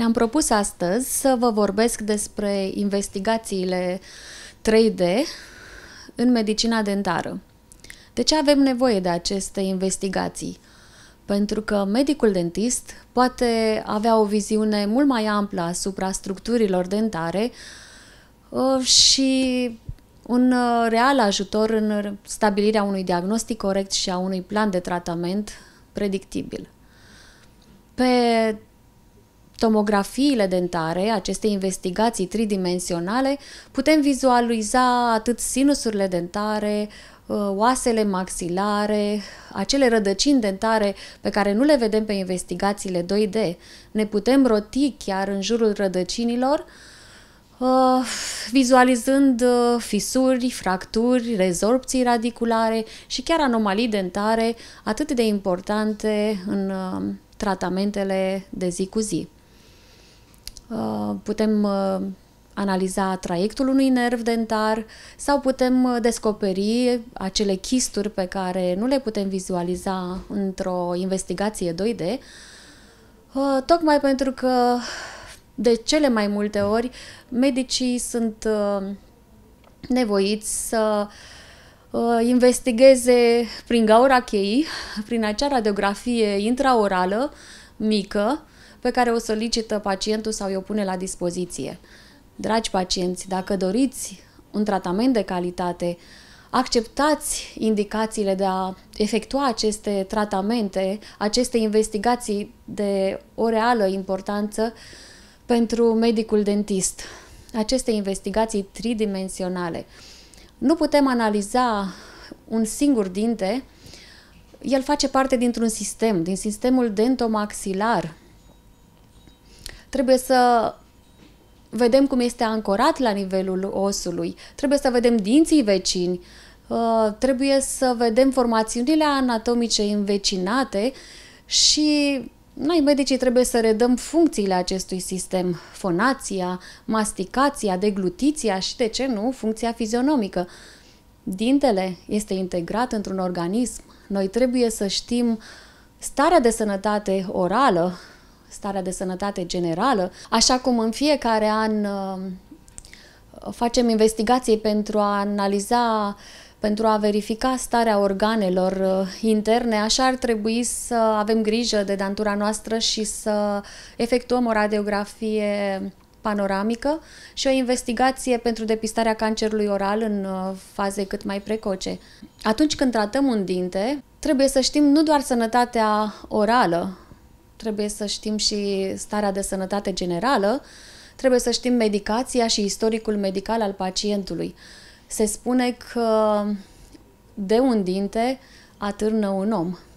Ne-am propus astăzi să vă vorbesc despre investigațiile 3D în medicina dentară. De ce avem nevoie de aceste investigații? Pentru că medicul dentist poate avea o viziune mult mai amplă asupra structurilor dentare ă, și un ă, real ajutor în stabilirea unui diagnostic corect și a unui plan de tratament predictibil. Pe tomografiile dentare, aceste investigații tridimensionale, putem vizualiza atât sinusurile dentare, uh, oasele maxilare, acele rădăcini dentare pe care nu le vedem pe investigațiile 2D. Ne putem roti chiar în jurul rădăcinilor, uh, vizualizând uh, fisuri, fracturi, rezorpții radiculare și chiar anomalii dentare atât de importante în tratamentele de zi cu zi. Uh, putem uh, analiza traiectul unui nerv dentar sau putem uh, descoperi acele chisturi pe care nu le putem vizualiza într-o investigație 2D, tocmai pentru că de cele mai multe ori medicii sunt nevoiți să investigeze prin gaura cheii, prin acea radiografie intraorală, mică pe care o solicită pacientul sau o pune la dispoziție. Dragi pacienți, dacă doriți un tratament de calitate, acceptați indicațiile de a efectua aceste tratamente, aceste investigații de o reală importanță pentru medicul dentist. Aceste investigații tridimensionale. Nu putem analiza un singur dinte el face parte dintr-un sistem, din sistemul dentomaxilar. Trebuie să vedem cum este ancorat la nivelul osului, trebuie să vedem dinții vecini, uh, trebuie să vedem formațiunile anatomice învecinate și noi medicii trebuie să redăm funcțiile acestui sistem, fonația, masticația, deglutiția și, de ce nu, funcția fizionomică dintele este integrat într-un organism, noi trebuie să știm starea de sănătate orală, starea de sănătate generală, așa cum în fiecare an uh, facem investigații pentru a analiza, pentru a verifica starea organelor uh, interne, așa ar trebui să avem grijă de dantura noastră și să efectuăm o radiografie panoramică și o investigație pentru depistarea cancerului oral în uh, faze cât mai precoce. Atunci când tratăm un dinte, trebuie să știm nu doar sănătatea orală, trebuie să știm și starea de sănătate generală, trebuie să știm medicația și istoricul medical al pacientului. Se spune că de un dinte atârnă un om.